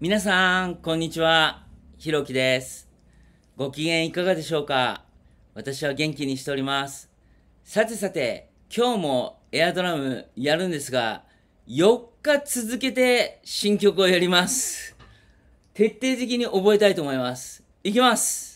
皆さん、こんにちは。ひろきです。ご機嫌いかがでしょうか私は元気にしております。さてさて、今日もエアドラムやるんですが、4日続けて新曲をやります。徹底的に覚えたいと思います。いきます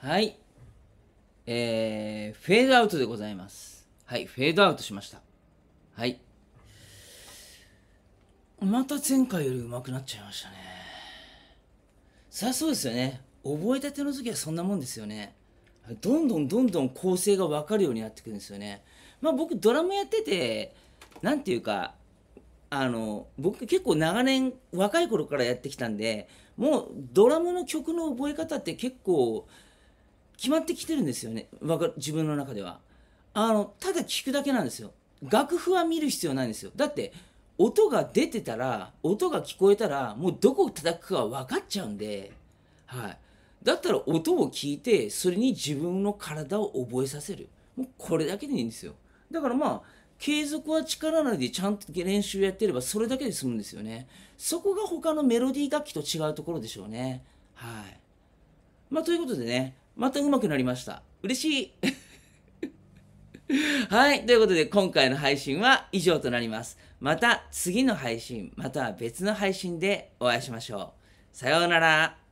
はい。えー、フェードアウトでございます。はい、フェードアウトしました。はい。また前回より上手くなっちゃいましたね。さあ、そうですよね。覚えたての時はそんなもんですよね。どんどんどんどん構成が分かるようになってくるんですよね。まあ僕ドラムやってて、何ていうか、あの、僕結構長年若い頃からやってきたんで、もうドラムの曲の覚え方って結構、決まってきてるんですよね自分の中ではあのただ聞くだけなんですよ楽譜は見る必要ないんですよだって音が出てたら音が聞こえたらもうどこを叩くかは分かっちゃうんで、はい、だったら音を聞いてそれに自分の体を覚えさせるもうこれだけでいいんですよだからまあ継続は力なりでちゃんと練習やってればそれだけで済むんですよねそこが他のメロディー楽器と違うところでしょうねはいまあということでねまた上手くなりました。嬉しい はい。ということで、今回の配信は以上となります。また次の配信、または別の配信でお会いしましょう。さようなら。